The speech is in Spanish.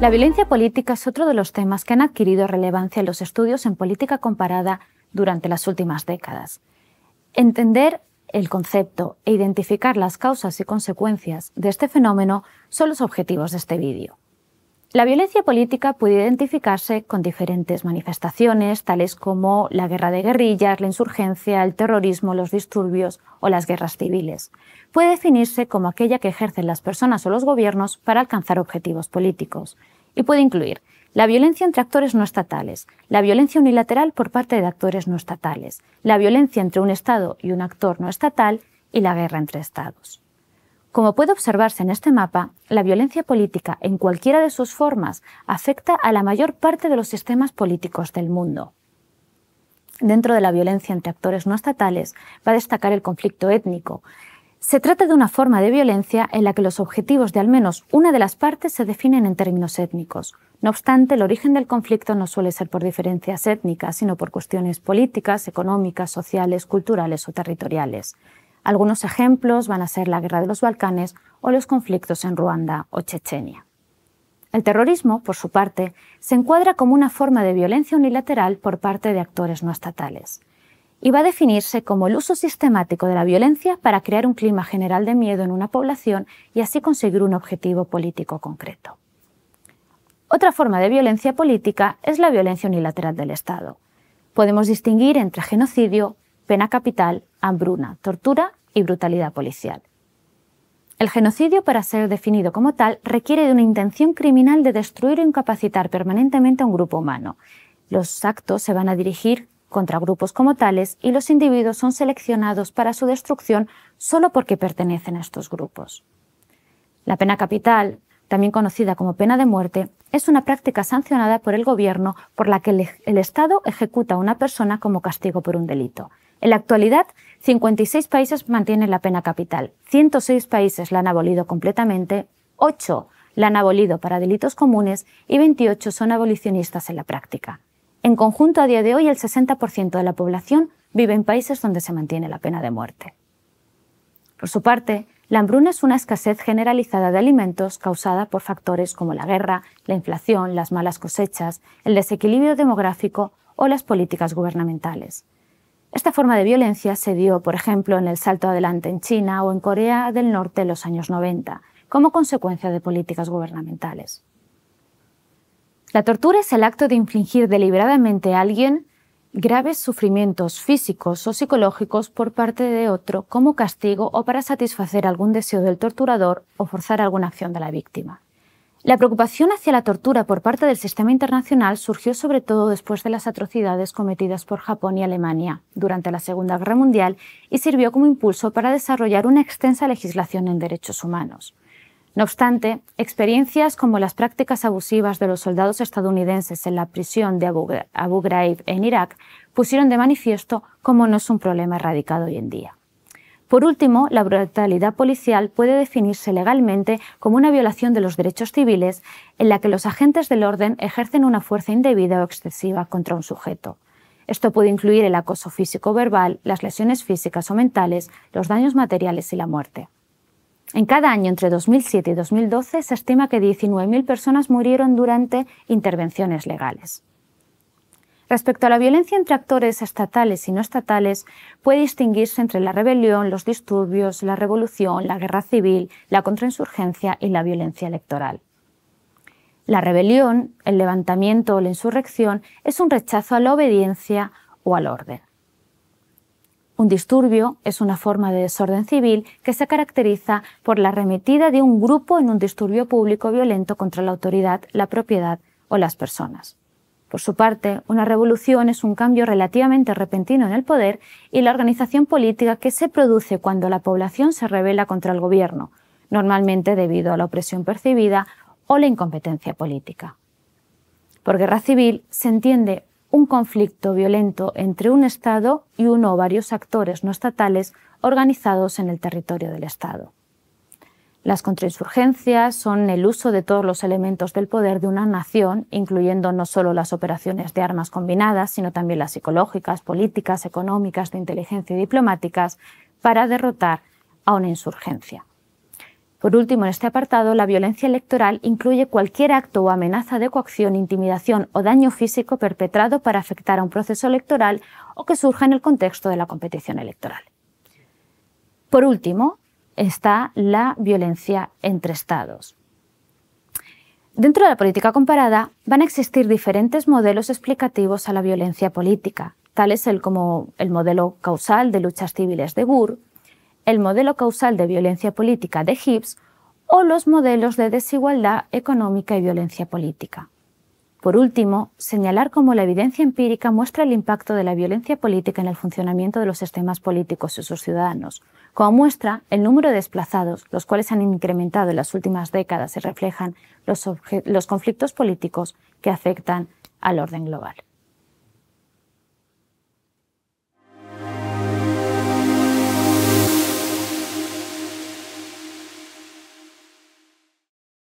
La violencia política es otro de los temas que han adquirido relevancia en los estudios en política comparada durante las últimas décadas. Entender el concepto e identificar las causas y consecuencias de este fenómeno son los objetivos de este vídeo. La violencia política puede identificarse con diferentes manifestaciones, tales como la guerra de guerrillas, la insurgencia, el terrorismo, los disturbios o las guerras civiles. Puede definirse como aquella que ejercen las personas o los gobiernos para alcanzar objetivos políticos. Y puede incluir la violencia entre actores no estatales, la violencia unilateral por parte de actores no estatales, la violencia entre un Estado y un actor no estatal y la guerra entre Estados. Como puede observarse en este mapa, la violencia política, en cualquiera de sus formas, afecta a la mayor parte de los sistemas políticos del mundo. Dentro de la violencia entre actores no estatales va a destacar el conflicto étnico. Se trata de una forma de violencia en la que los objetivos de al menos una de las partes se definen en términos étnicos. No obstante, el origen del conflicto no suele ser por diferencias étnicas, sino por cuestiones políticas, económicas, sociales, culturales o territoriales. Algunos ejemplos van a ser la guerra de los Balcanes o los conflictos en Ruanda o Chechenia. El terrorismo, por su parte, se encuadra como una forma de violencia unilateral por parte de actores no estatales y va a definirse como el uso sistemático de la violencia para crear un clima general de miedo en una población y así conseguir un objetivo político concreto. Otra forma de violencia política es la violencia unilateral del Estado. Podemos distinguir entre genocidio, pena capital, hambruna, tortura y brutalidad policial. El genocidio, para ser definido como tal, requiere de una intención criminal de destruir o incapacitar permanentemente a un grupo humano. Los actos se van a dirigir contra grupos como tales y los individuos son seleccionados para su destrucción solo porque pertenecen a estos grupos. La pena capital, también conocida como pena de muerte, es una práctica sancionada por el gobierno por la que el, el Estado ejecuta a una persona como castigo por un delito. En la actualidad, 56 países mantienen la pena capital, 106 países la han abolido completamente, 8 la han abolido para delitos comunes y 28 son abolicionistas en la práctica. En conjunto, a día de hoy, el 60% de la población vive en países donde se mantiene la pena de muerte. Por su parte, la hambruna es una escasez generalizada de alimentos causada por factores como la guerra, la inflación, las malas cosechas, el desequilibrio demográfico o las políticas gubernamentales. Esta forma de violencia se dio, por ejemplo, en el salto adelante en China o en Corea del Norte en los años 90, como consecuencia de políticas gubernamentales. La tortura es el acto de infligir deliberadamente a alguien graves sufrimientos físicos o psicológicos por parte de otro como castigo o para satisfacer algún deseo del torturador o forzar alguna acción de la víctima. La preocupación hacia la tortura por parte del sistema internacional surgió sobre todo después de las atrocidades cometidas por Japón y Alemania durante la Segunda Guerra Mundial y sirvió como impulso para desarrollar una extensa legislación en derechos humanos. No obstante, experiencias como las prácticas abusivas de los soldados estadounidenses en la prisión de Abu, Ghraib en Irak pusieron de manifiesto cómo no es un problema erradicado hoy en día. Por último, la brutalidad policial puede definirse legalmente como una violación de los derechos civiles en la que los agentes del orden ejercen una fuerza indebida o excesiva contra un sujeto. Esto puede incluir el acoso físico-verbal, o las lesiones físicas o mentales, los daños materiales y la muerte. En cada año entre 2007 y 2012 se estima que 19.000 personas murieron durante intervenciones legales. Respecto a la violencia entre actores estatales y no estatales, puede distinguirse entre la rebelión, los disturbios, la revolución, la guerra civil, la contrainsurgencia y la violencia electoral. La rebelión, el levantamiento o la insurrección es un rechazo a la obediencia o al orden. Un disturbio es una forma de desorden civil que se caracteriza por la remitida de un grupo en un disturbio público violento contra la autoridad, la propiedad o las personas. Por su parte, una revolución es un cambio relativamente repentino en el poder y la organización política que se produce cuando la población se rebela contra el gobierno, normalmente debido a la opresión percibida o la incompetencia política. Por guerra civil se entiende un conflicto violento entre un Estado y uno o varios actores no estatales organizados en el territorio del Estado. Las contrainsurgencias son el uso de todos los elementos del poder de una nación, incluyendo no solo las operaciones de armas combinadas, sino también las psicológicas, políticas, económicas, de inteligencia y diplomáticas, para derrotar a una insurgencia. Por último, en este apartado, la violencia electoral incluye cualquier acto o amenaza de coacción, intimidación o daño físico perpetrado para afectar a un proceso electoral o que surja en el contexto de la competición electoral. Por último, está la violencia entre Estados. Dentro de la política comparada van a existir diferentes modelos explicativos a la violencia política, tales el como el modelo causal de luchas civiles de Gur el modelo causal de violencia política de Gibbs o los modelos de desigualdad económica y violencia política. Por último, señalar cómo la evidencia empírica muestra el impacto de la violencia política en el funcionamiento de los sistemas políticos y sus ciudadanos, como muestra el número de desplazados, los cuales han incrementado en las últimas décadas y reflejan los, los conflictos políticos que afectan al orden global.